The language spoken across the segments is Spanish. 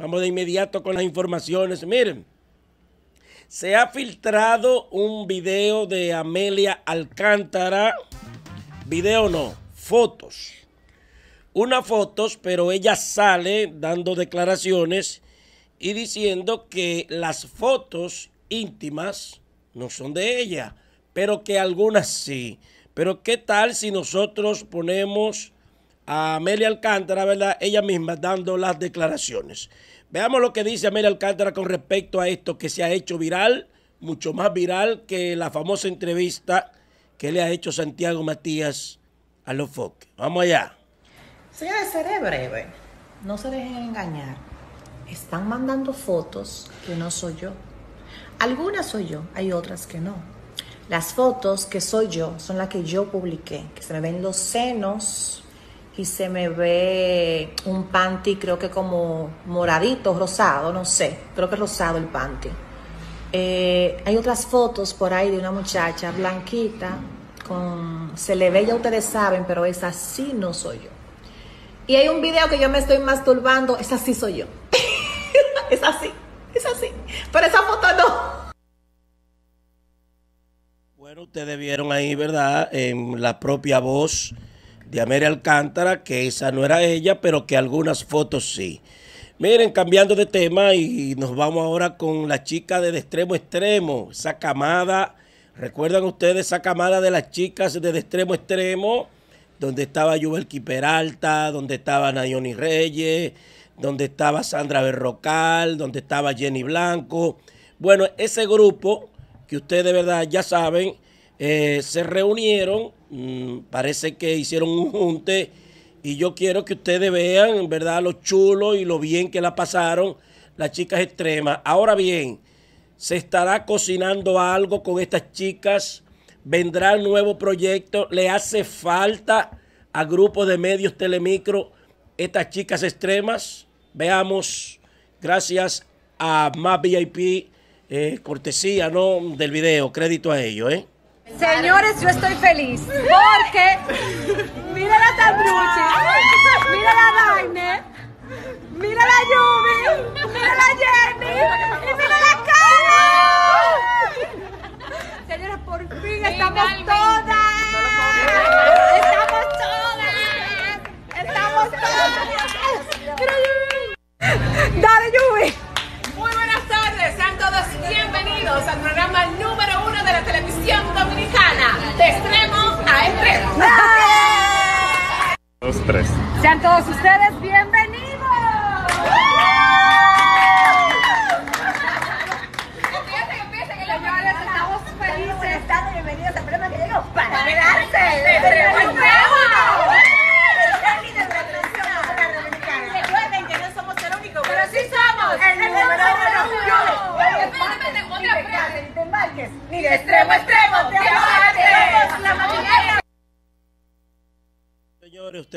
Vamos de inmediato con las informaciones. Miren, se ha filtrado un video de Amelia Alcántara. Video no, fotos. Unas fotos, pero ella sale dando declaraciones y diciendo que las fotos íntimas no son de ella, pero que algunas sí. Pero ¿qué tal si nosotros ponemos a Amelia Alcántara, ¿verdad? Ella misma dando las declaraciones. Veamos lo que dice Amelia Alcántara con respecto a esto que se ha hecho viral, mucho más viral que la famosa entrevista que le ha hecho Santiago Matías a los foques. Vamos allá. Señores, seré breve. No se dejen engañar. Están mandando fotos que no soy yo. Algunas soy yo, hay otras que no. Las fotos que soy yo son las que yo publiqué, que se me ven los senos y se me ve un panty creo que como moradito, rosado, no sé, creo que es rosado el panty. Eh, hay otras fotos por ahí de una muchacha blanquita, con, se le ve, ya ustedes saben, pero esa sí no soy yo. Y hay un video que yo me estoy masturbando, esa sí soy yo. es así, es así, pero esa foto no. Bueno, ustedes vieron ahí, ¿verdad? En la propia voz de Amelia Alcántara, que esa no era ella, pero que algunas fotos sí. Miren, cambiando de tema y nos vamos ahora con la chica De extremo extremo, esa camada, recuerdan ustedes esa camada de las chicas De extremo extremo, donde estaba Yubelki Peralta, donde estaba Nayoni Reyes, donde estaba Sandra Berrocal, donde estaba Jenny Blanco. Bueno, ese grupo que ustedes de verdad ya saben, eh, se reunieron, mm, parece que hicieron un junte y yo quiero que ustedes vean, ¿verdad?, lo chulo y lo bien que la pasaron las chicas extremas. Ahora bien, se estará cocinando algo con estas chicas, vendrá el nuevo proyecto, le hace falta a grupos de medios telemicro estas chicas extremas. Veamos, gracias a más VIP, eh, cortesía ¿no? del video, crédito a ellos, ¿eh? Señores, yo estoy feliz porque mira la Tabruchi, mira la Daine, mira la Yumi, mira la Jenny y mira de extremo a extremo. Dos, tres. Sean todos ustedes bien.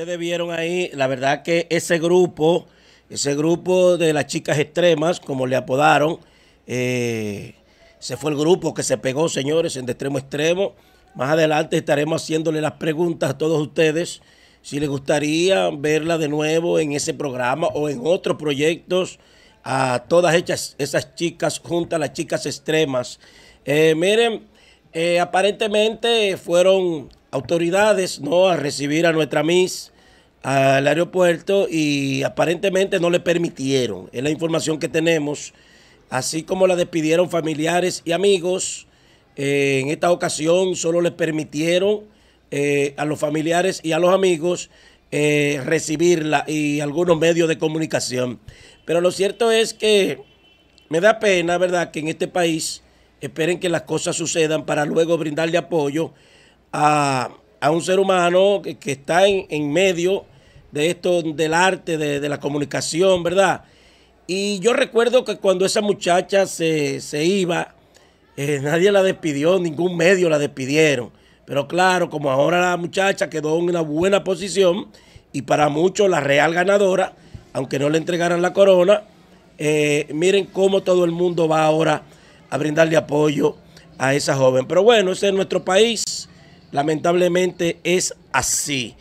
ustedes vieron ahí, la verdad que ese grupo, ese grupo de las chicas extremas, como le apodaron, eh, se fue el grupo que se pegó, señores, en de extremo extremo. Más adelante estaremos haciéndole las preguntas a todos ustedes. Si les gustaría verla de nuevo en ese programa o en otros proyectos, a todas hechas, esas chicas juntas, las chicas extremas. Eh, miren, eh, aparentemente fueron autoridades ¿no? a recibir a nuestra Miss al aeropuerto y aparentemente no le permitieron. Es la información que tenemos, así como la despidieron familiares y amigos. Eh, en esta ocasión solo le permitieron eh, a los familiares y a los amigos eh, recibirla y algunos medios de comunicación. Pero lo cierto es que me da pena, ¿verdad?, que en este país esperen que las cosas sucedan para luego brindarle apoyo a, un ser humano que, que está en, en medio de esto del arte, de, la comunicación, ¿verdad? Y yo recuerdo que cuando esa muchacha se, iba, eh, nadie la despidió, ningún medio la despidieron. Pero claro, como ahora la muchacha quedó en una buena posición y para muchos la real ganadora, aunque no le entregaran la corona, eh, miren cómo todo el mundo va ahora a brindarle apoyo a esa joven. Pero bueno, ese es nuestro país. Lamentablemente es así.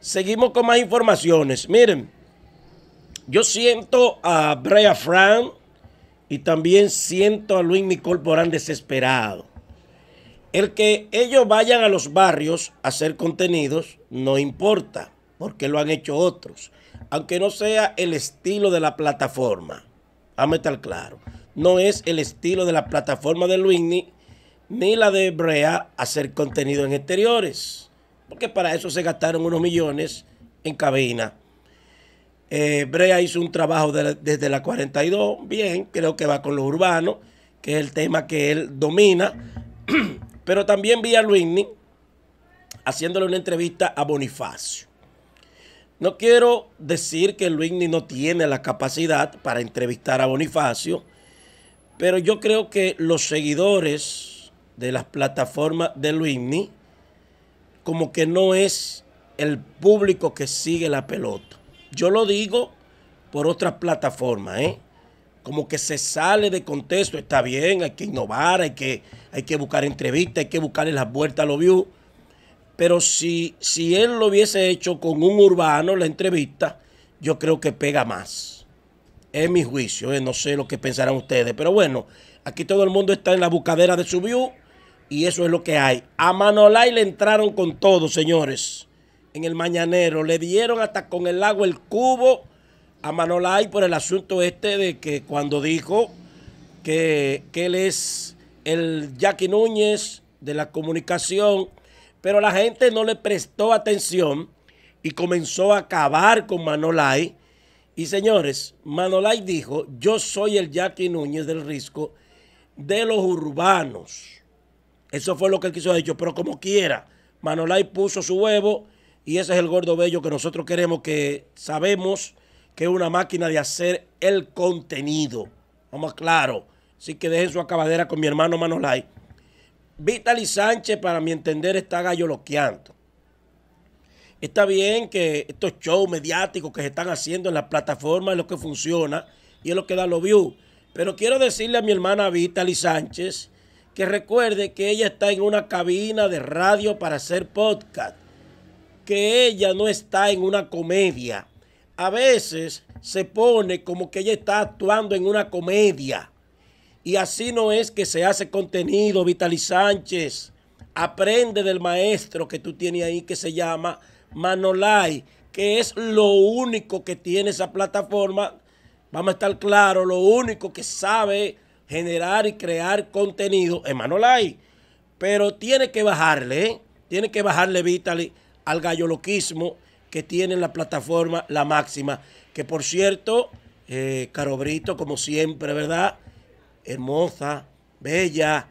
Seguimos con más informaciones. Miren, yo siento a Brea Fran y también siento a Luis Nicol desesperado. El que ellos vayan a los barrios a hacer contenidos no importa, porque lo han hecho otros, aunque no sea el estilo de la plataforma. Vamos a estar claro, no es el estilo de la plataforma de Luis ni, ni la de Brea hacer contenido en exteriores porque para eso se gastaron unos millones en cabina. Eh, Brea hizo un trabajo desde la 42, bien, creo que va con los urbanos, que es el tema que él domina, pero también vi a Luigny haciéndole una entrevista a Bonifacio. No quiero decir que Luigny no tiene la capacidad para entrevistar a Bonifacio, pero yo creo que los seguidores de las plataformas de Luigny como que no es el público que sigue la pelota. Yo lo digo por otras plataformas, ¿eh? Como que se sale de contexto, está bien, hay que innovar, hay que, hay que buscar entrevistas, hay que buscarle las vueltas a los views. Pero si, si él lo hubiese hecho con un urbano, la entrevista, yo creo que pega más. Es mi juicio, ¿eh? no sé lo que pensarán ustedes. Pero bueno, aquí todo el mundo está en la buscadera de su view y eso es lo que hay. A Manolay le entraron con todo, señores. En el mañanero. Le dieron hasta con el agua el cubo a Manolay por el asunto este de que cuando dijo que, que él es el Jackie Núñez de la comunicación. Pero la gente no le prestó atención y comenzó a acabar con Manolay. Y señores, Manolay dijo, yo soy el Jackie Núñez del Risco de los urbanos. Eso fue lo que él quiso decir. Pero como quiera, Manolay puso su huevo y ese es el gordo bello que nosotros queremos, que sabemos que es una máquina de hacer el contenido. Vamos claro. Así que dejen su acabadera con mi hermano Manolay. Vitaly Sánchez, para mi entender, está galloloqueando. Está bien que estos shows mediáticos que se están haciendo en las plataformas es lo que funciona y es lo que da los views. Pero quiero decirle a mi hermana Vitaly Sánchez que recuerde que ella está en una cabina de radio para hacer podcast, que ella no está en una comedia. A veces se pone como que ella está actuando en una comedia. Y así no es que se hace contenido, Vitali Sánchez. Aprende del maestro que tú tienes ahí que se llama Manolai. que es lo único que tiene esa plataforma. Vamos a estar claros, lo único que sabe generar y crear contenido en Manolay. Pero tiene que bajarle, ¿eh? tiene que bajarle Vitaly al galloloquismo que tiene la plataforma La Máxima. Que por cierto, eh, Carobrito, como siempre, ¿verdad? Hermosa, bella,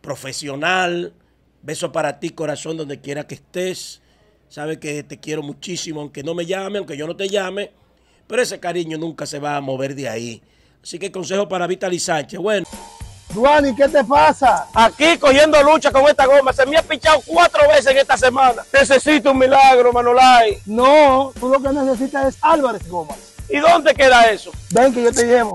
profesional. Beso para ti, corazón, donde quiera que estés. Sabes que te quiero muchísimo, aunque no me llame, aunque yo no te llame. Pero ese cariño nunca se va a mover de ahí. Así que consejo para Sánchez Bueno. Duani, ¿qué te pasa? Aquí cogiendo lucha con esta goma. Se me ha pinchado cuatro veces en esta semana. Necesito un milagro, Manolay. No, tú lo que necesitas es Álvarez Gómez ¿Y dónde queda eso? Ven que yo te llevo.